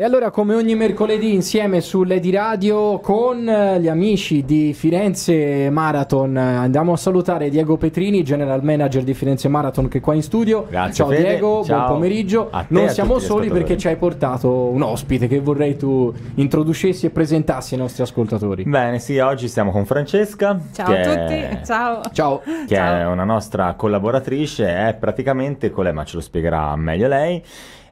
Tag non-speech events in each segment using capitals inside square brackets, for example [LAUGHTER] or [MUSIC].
E allora come ogni mercoledì insieme sulle di radio con eh, gli amici di Firenze Marathon eh, andiamo a salutare Diego Petrini, general manager di Firenze Marathon che è qua in studio. Grazie, Ciao Fede. Diego, Ciao. buon pomeriggio. Te, non siamo soli perché ci hai portato un ospite che vorrei tu introducessi e presentassi ai nostri ascoltatori. Bene, sì, oggi siamo con Francesca. Ciao a tutti. È... Ciao. Ciao. Che Ciao. è una nostra collaboratrice, è praticamente con lei, ma ce lo spiegherà meglio lei.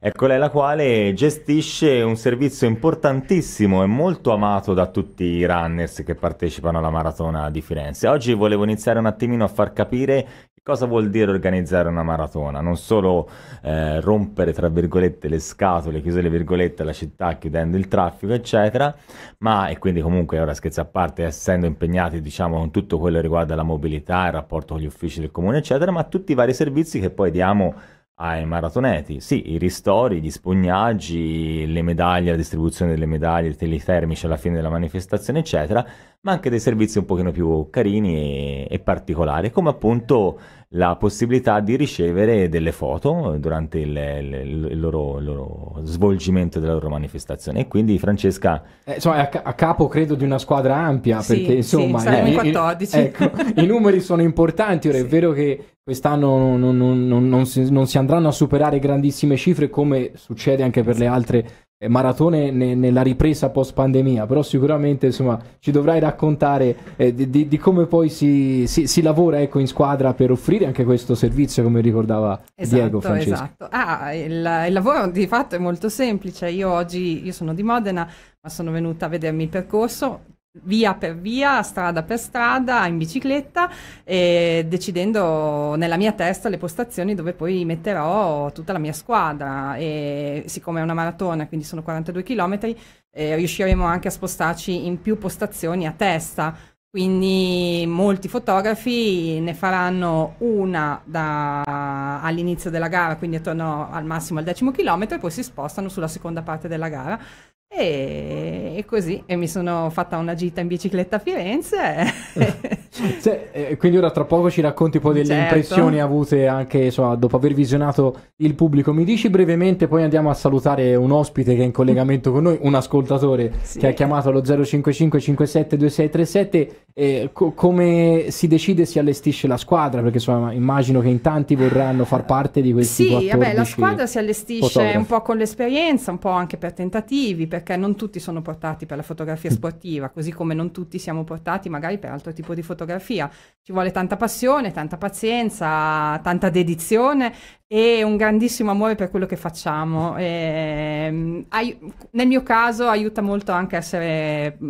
Ecco lei la quale gestisce un servizio importantissimo e molto amato da tutti i runners che partecipano alla maratona di Firenze. Oggi volevo iniziare un attimino a far capire cosa vuol dire organizzare una maratona, non solo eh, rompere tra virgolette le scatole, chiuse le virgolette la città chiudendo il traffico, eccetera, ma e quindi comunque ora scherzi a parte, essendo impegnati diciamo con tutto quello che riguarda la mobilità, il rapporto con gli uffici del comune, eccetera, ma tutti i vari servizi che poi diamo ai maratoneti. Sì, i ristori, gli spugnaggi, le medaglie, la distribuzione delle medaglie, i telefermici alla fine della manifestazione, eccetera, ma anche dei servizi un pochino più carini e, e particolari, come appunto la possibilità di ricevere delle foto durante il, il, il, loro, il, loro, svolgimento della loro manifestazione. E quindi Francesca... Eh, insomma, è a, a, capo credo di una squadra ampia, sì, perché insomma... Sì, eh, in 14. Eh, ecco, I numeri sono importanti, ora sì. è vero che quest'anno non, non, non, si, non si andranno a superare grandissime cifre come succede anche per le altre eh, maratone ne, nella ripresa post pandemia, però sicuramente insomma, ci dovrai raccontare eh, di, di, di, come poi si, si, si lavora ecco, in squadra per offrire anche questo servizio, come ricordava esatto, Diego Francesco. Esatto, ah, il, il, lavoro di fatto è molto semplice, io oggi io sono di Modena, ma sono venuta a vedermi il percorso, via per via, strada per strada, in bicicletta, decidendo nella mia testa le postazioni dove poi metterò tutta la mia squadra. E siccome è una maratona, quindi sono 42 km, eh, riusciremo anche a spostarci in più postazioni a testa. Quindi molti fotografi ne faranno una all'inizio della gara, quindi attorno al massimo al decimo chilometro, e poi si spostano sulla seconda parte della gara e, e, così e mi sono fatta una gita in bicicletta a Firenze. cioè, [LAUGHS] eh, quindi ora tra poco ci racconti un po' delle certo. impressioni avute anche so, dopo aver visionato il pubblico. Mi dici brevemente, poi andiamo a salutare un ospite che è in collegamento con noi, un ascoltatore sì. che ha chiamato allo 055 57 2637 co- come si decide si allestisce la squadra? Perché insomma, immagino che in tanti vorranno far parte di questi Sì, vabbè, la squadra si allestisce fotografi. un po' con l'esperienza, un po' anche per tentativi, per perché non tutti sono portati per la fotografia mm. sportiva, così come non tutti siamo portati magari per altro tipo di fotografia. Ci vuole tanta passione, tanta pazienza, tanta dedizione e un grandissimo amore per quello che facciamo. E, ehm, ai, nel mio caso aiuta molto anche essere, mh,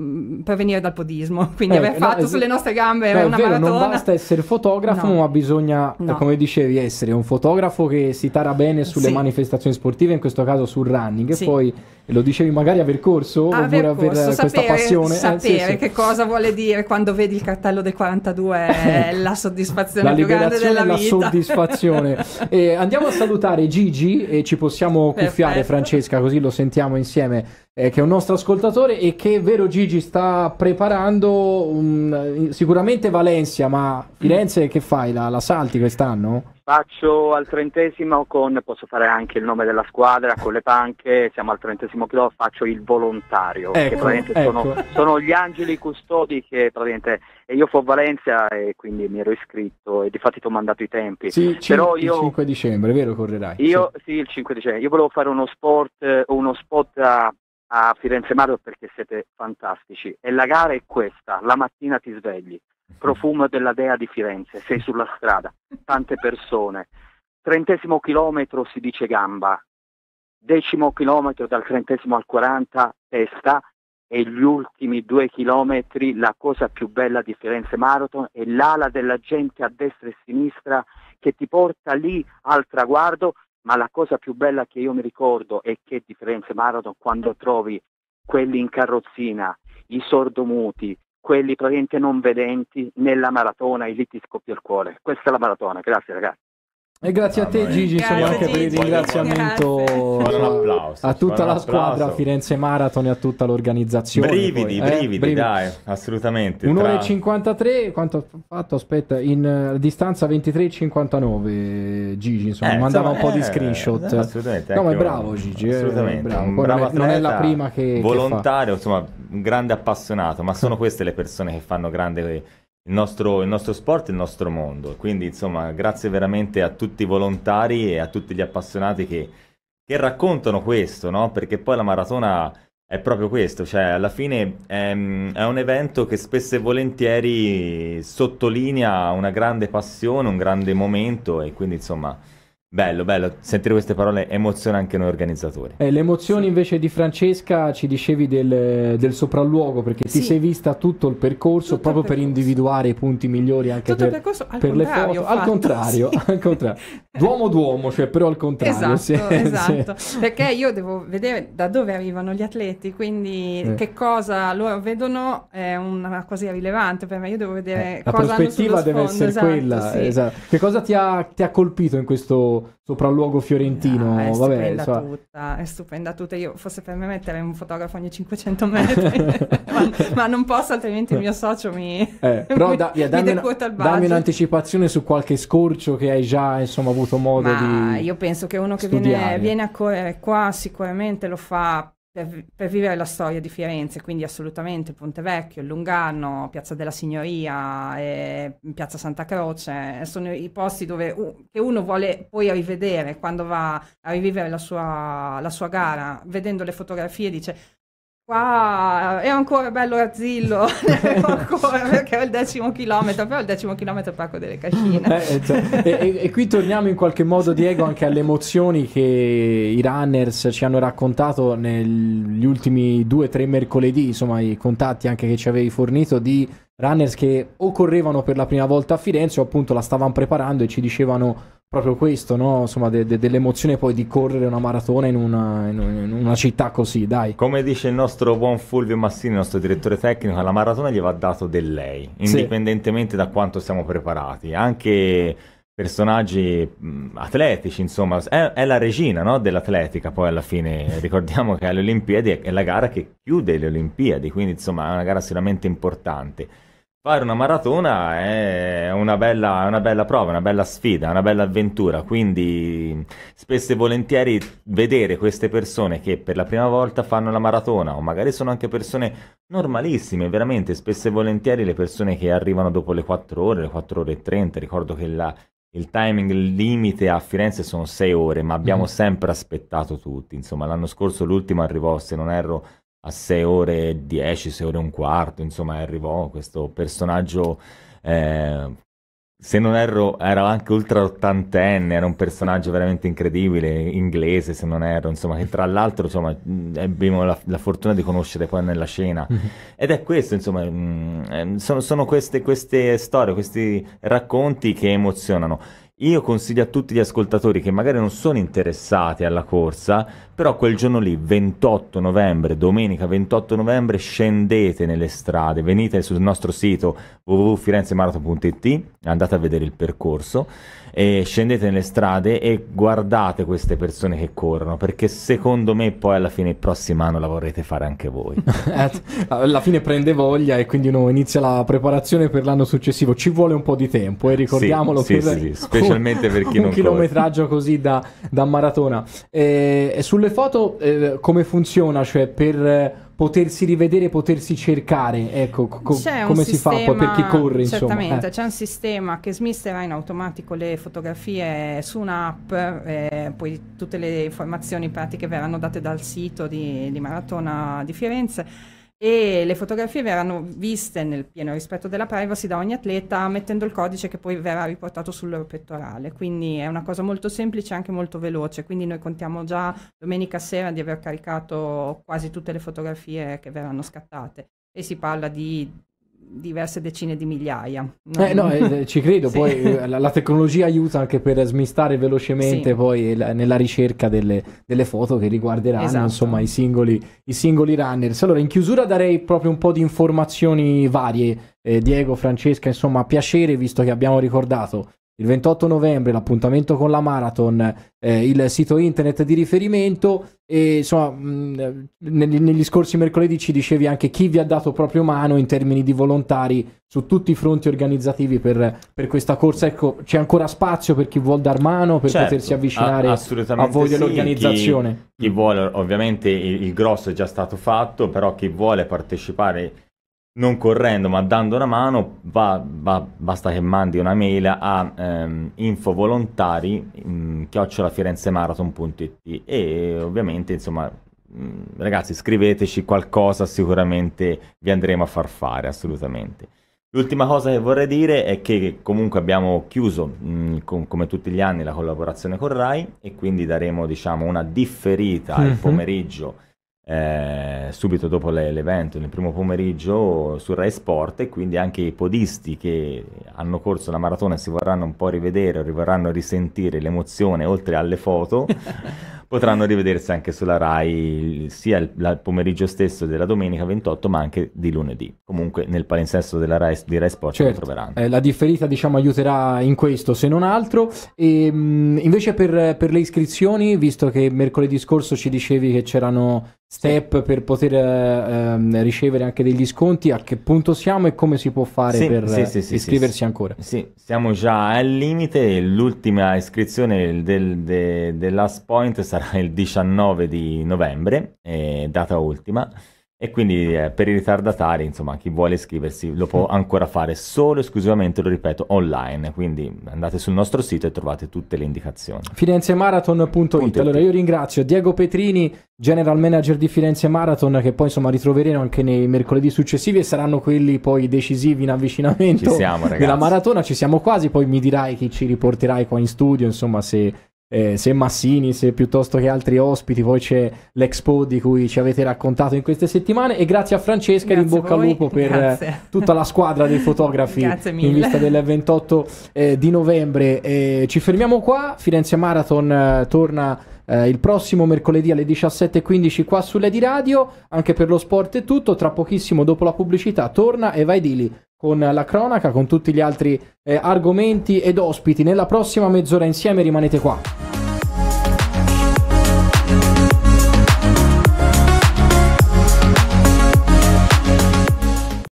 mm, dal podismo, [LAUGHS] quindi eh, aver no, fatto sulle nostre gambe no, una vero, maratona. Non basta essere fotografo, no. ma bisogna, come dicevi, essere un fotografo che si tara bene sulle sì. manifestazioni sportive, in questo caso sul running, sì. poi, lo dicevi, magari avere aver corso aver oppure corso, aver sapere, questa passione. Eh, sapere eh, sì, che cosa vuole dire quando vedi il cartello del 42 è [LAUGHS] eh, la soddisfazione la più grande della vita. La soddisfazione. [LAUGHS] e andiamo a salutare Gigi e ci possiamo Perfetto. cuffiare Francesca così lo sentiamo insieme eh, che è un nostro ascoltatore e che vero Gigi sta preparando un, sicuramente Valencia ma Firenze che fai? La, la salti quest'anno? Faccio al trentesimo con, posso fare anche il nome della squadra, con le panche, siamo al trentesimo chilo, faccio il volontario, ecco, che praticamente ecco. sono, sono, gli angeli custodi che praticamente, e io fo Valencia e quindi mi ero iscritto e di fatto ti ho mandato i tempi. Sì, Però cin- io, il 5 dicembre, vero correrai? Io, sì. sì. il 5 dicembre, io volevo fare uno sport, uno spot a, a Firenze Mario perché siete fantastici e la gara è questa, la mattina ti svegli profumo della dea di Firenze, sei sulla strada, tante persone. Trentesimo chilometro si dice gamba, decimo chilometro dal trentesimo al quaranta testa e gli ultimi due chilometri la cosa più bella di Firenze Marathon è l'ala della gente a destra e sinistra che ti porta lì al traguardo, ma la cosa più bella che io mi ricordo è che di Firenze Marathon quando trovi quelli in carrozzina, i sordomuti, quelli praticamente non vedenti nella maratona, e lì ti scoppia il cuore. Questa è la maratona, grazie ragazzi. E grazie ah, a te Gigi grazie, insomma, anche Gigi. per il ringraziamento a, a tutta la squadra Firenze Marathon e a tutta l'organizzazione. Brividi, poi, eh? brividi, dai, assolutamente. Un'ora tra... e 53, quanto ho fatto? Aspetta, in uh, distanza 23,59 Gigi, insomma, eh, mandava insomma, un po' eh, di screenshot. Eh, assolutamente. No, ma è bravo Gigi, eh, assolutamente. Bravo. bravo non, è, non, è, la prima che... Volontario, che insomma, un grande appassionato, ma sono queste le persone che fanno grande il nostro, il nostro sport e il nostro mondo. Quindi, insomma, grazie veramente a tutti i volontari e a tutti gli appassionati che, che raccontano questo, no? Perché poi la maratona è proprio questo, cioè alla fine è, è, un evento che spesso e volentieri sottolinea una grande passione, un grande momento e quindi insomma Bello, bello, sentire queste parole emoziona anche noi organizzatori. Eh, le emozioni sì. invece di Francesca ci dicevi del, del sopralluogo perché sì. ti sei vista tutto il percorso tutto proprio il percorso. per individuare i punti migliori anche tutto per, per le foto. Al contrario, sì. al contrario. Duomo duomo, cioè però al contrario. Esatto, [LAUGHS] esatto. perché io devo vedere da dove arrivano gli atleti, quindi eh. che cosa loro vedono è una cosa rilevante per me, io devo vedere eh, cosa La prospettiva deve essere esatto, quella, esatto. Che cosa ti ha, ti ha colpito in questo questo sopralluogo fiorentino. No, ah, è Vabbè, stupenda so... tutta, è stupenda tutta. Io forse per me mettere un fotografo ogni 500 metri, [LAUGHS] ma, ma, non posso altrimenti il mio socio mi... Eh, [LAUGHS] però mi, yeah, dammi, una, dammi, un'anticipazione su qualche scorcio che hai già insomma, avuto modo ma di... Io penso che uno che viene, viene, a correre qua sicuramente lo fa per, per, vivere la storia di Firenze, quindi assolutamente Ponte Vecchio, Lungano, Piazza della Signoria, eh, Piazza Santa Croce, sono i posti dove, uh, che uno vuole poi rivedere quando va a rivivere la sua, la sua gara, vedendo le fotografie dice Qua è ancora bello Arzillo, [LAUGHS] perché è il decimo chilometro, però il decimo chilometro Parco delle Cascine. Eh, eh cioè, e, e, qui torniamo in qualche modo, Diego, anche alle emozioni che i runners ci hanno raccontato negli ultimi due o tre mercoledì, insomma i contatti anche che ci avevi fornito di runners che o correvano per la prima volta a Firenze o appunto la stavano preparando e ci dicevano proprio questo, no? Insomma, de- de- dell'emozione poi di correre una maratona in una, in, un- in una, città così, dai. Come dice il nostro buon Fulvio Massini, il nostro direttore tecnico, la maratona gli va dato del lei, indipendentemente sì. da quanto siamo preparati. Anche personaggi mm, atletici, insomma, è, è la regina no? dell'atletica, poi alla fine [LAUGHS] ricordiamo che alle Olimpiadi è, è la gara che chiude le Olimpiadi, quindi insomma è una gara sicuramente importante. Fare una maratona è una bella, una bella prova, una bella sfida, una bella avventura, quindi spesso e volentieri vedere queste persone che per la prima volta fanno la maratona o magari sono anche persone normalissime, veramente spesso e volentieri le persone che arrivano dopo le 4 ore, le 4 ore e 30, ricordo che la, il timing limite a Firenze sono 6 ore, ma abbiamo mm. sempre aspettato tutti, insomma l'anno scorso l'ultimo arrivò se non erro a 6 ore 10, 6 ore e un quarto, insomma arrivò questo personaggio, eh, se non erro era anche ultra ottantenne, era un personaggio veramente incredibile, inglese se non erro, insomma che tra l'altro insomma, eh, abbiamo la, la, fortuna di conoscere poi nella scena. Mhm. Ed è questo, insomma, mm, eh, sono, sono queste, queste storie, questi racconti che emozionano. Io consiglio a tutti gli ascoltatori che magari non sono interessati alla corsa, però quel giorno lì, 28 novembre, domenica 28 novembre, scendete nelle strade, venite sul nostro sito www.firenzemarathon.it, andate a vedere il percorso e scendete nelle strade e guardate queste persone che corrono perché secondo me poi alla fine il prossimo anno la vorrete fare anche voi [LAUGHS] eh, alla fine prende voglia e quindi uno inizia la preparazione per l'anno successivo ci vuole un po' di tempo e eh? ricordiamolo sì, sì, sì, specialmente per chi un non chilometraggio corre. così da, da maratona e, e sulle foto eh, come funziona cioè per potersi rivedere, potersi cercare, ecco, co- c'è come si fa poi per chi corre, Certamente, eh. c'è un sistema che smisterà in automatico le fotografie su un'app, eh, poi tutte le informazioni pratiche verranno date dal sito di, di Maratona di Firenze e le fotografie verranno viste nel pieno rispetto della privacy da ogni atleta mettendo il codice che poi verrà riportato sul loro pettorale quindi è una cosa molto semplice e anche molto veloce quindi noi contiamo già domenica sera di aver caricato quasi tutte le fotografie che verranno scattate e si parla di diverse decine di migliaia. Non... Eh, no, mm. eh, ci credo, [LAUGHS] sì. poi eh, la, la, tecnologia aiuta anche per smistare velocemente sì. poi eh, la, nella ricerca delle, delle, foto che riguarderanno esatto. insomma i singoli, i singoli runners. Allora in chiusura darei proprio un po' di informazioni varie, eh, Diego, Francesca, insomma piacere visto che abbiamo ricordato il 28 novembre l'appuntamento con la Marathon, eh, il sito internet di riferimento e insomma mh, negli, negli, scorsi mercoledì ci dicevi anche chi vi ha dato proprio mano in termini di volontari su tutti i fronti organizzativi per, per questa corsa, ecco c'è ancora spazio per chi vuol dar mano per certo, potersi avvicinare a, a voi sì, dell'organizzazione. Chi, chi vuole ovviamente il, il grosso è già stato fatto, però chi vuole partecipare non correndo ma dando una mano, va, va, basta che mandi una mail a ehm, infovolontari mm, chiocciolafirenzemarathon.it e ovviamente insomma mm, ragazzi scriveteci qualcosa sicuramente vi andremo a far fare assolutamente. L'ultima cosa che vorrei dire è che comunque abbiamo chiuso, mh, mm, com- come tutti gli anni, la collaborazione con Rai e quindi daremo diciamo, una differita mm-hmm. al pomeriggio eh, subito dopo l'evento, nel primo pomeriggio, su Rai Sport e quindi anche i podisti che hanno corso la maratona e si vorranno un po' rivedere, vorranno risentire l'emozione oltre alle foto. [LAUGHS] potranno rivedersi anche sulla RAI sia il, la, pomeriggio stesso della domenica 28 ma anche di lunedì. Comunque nel palinsesto della RAI, di RAI Sport certo. lo troveranno. Eh, la differita diciamo aiuterà in questo se non altro. E, ehm, mh, invece per, per, le iscrizioni, visto che mercoledì scorso ci dicevi che c'erano step sì. per poter eh, ricevere anche degli sconti, a che punto siamo e come si può fare sì, per sì, iscriversi ancora? Sì, siamo già al limite, l'ultima iscrizione del, de, dell'As Point sarà sarà il 19 di novembre, eh, data ultima, e quindi eh, per i ritardatari, insomma, chi vuole iscriversi lo può mm. ancora fare solo e esclusivamente, lo ripeto, online. Quindi andate sul nostro sito e trovate tutte le indicazioni. FirenzeMarathon.it. Allora io ringrazio Diego Petrini, General Manager di Firenze Marathon, che poi insomma ritroveremo anche nei mercoledì successivi e saranno quelli poi decisivi in avvicinamento siamo, della maratona. Ci siamo quasi, poi mi dirai chi ci riporterai qua in studio, insomma, se eh, se Massini, se piuttosto che altri ospiti, poi c'è l'Expo di cui ci avete raccontato in queste settimane e grazie a Francesca grazie in Bocca al Lupo per eh, grazie. tutta la squadra dei fotografi in vista del 28 eh, di novembre. Eh, ci fermiamo qua, Firenze Marathon eh, torna eh, il prossimo mercoledì alle 17.15 qua sulle di radio. Anche per lo sport è tutto. Tra pochissimo, dopo la pubblicità, torna e vai di lì con la cronaca, con tutti gli altri eh, argomenti ed ospiti. Nella prossima mezz'ora insieme rimanete qua.